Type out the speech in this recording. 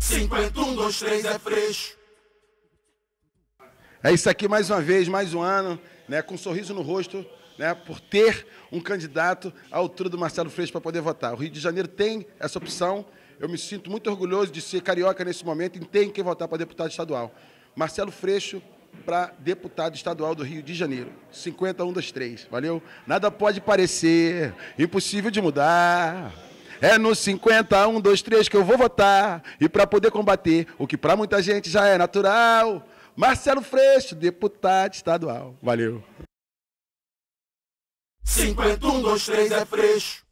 Cinquenta, um, dois, três é fresco. É isso aqui mais uma vez, mais um ano, né, com um sorriso no rosto, né, por ter um candidato à altura do Marcelo Freixo para poder votar. O Rio de Janeiro tem essa opção. Eu me sinto muito orgulhoso de ser carioca nesse momento e tem que votar para deputado estadual. Marcelo Freixo para deputado estadual do Rio de Janeiro. 51 das 3, valeu? Nada pode parecer, impossível de mudar. É no 50, 1, 2, 3 que eu vou votar. E para poder combater o que para muita gente já é natural. Marcelo Freixo, deputado estadual. Valeu. 51, 2, 3 é Freixo.